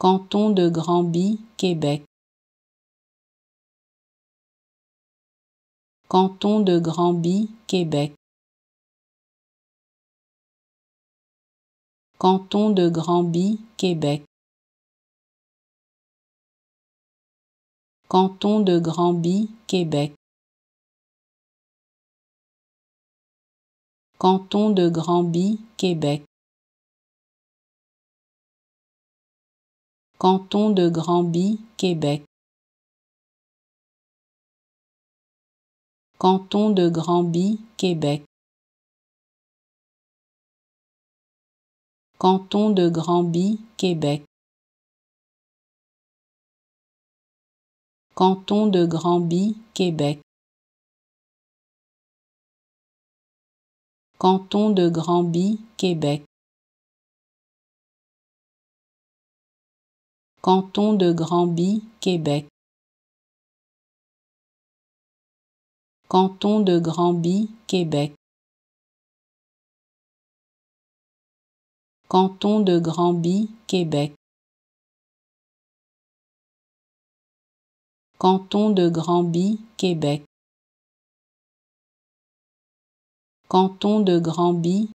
canton de Granby, Québec. Canton de Granby, Québec. Canton de Granby, Québec. Canton de Granby, Québec. Canton de Granby, Québec. canton de Granby, Québec. Canton de Granby, Québec. Canton de Granby, Québec. Canton de Granby, Québec. Canton de Granby, Québec. canton de Granby, Québec. Canton de Granby, Québec. Canton de Granby, Québec. Canton de Granby, Québec. Canton de Granby,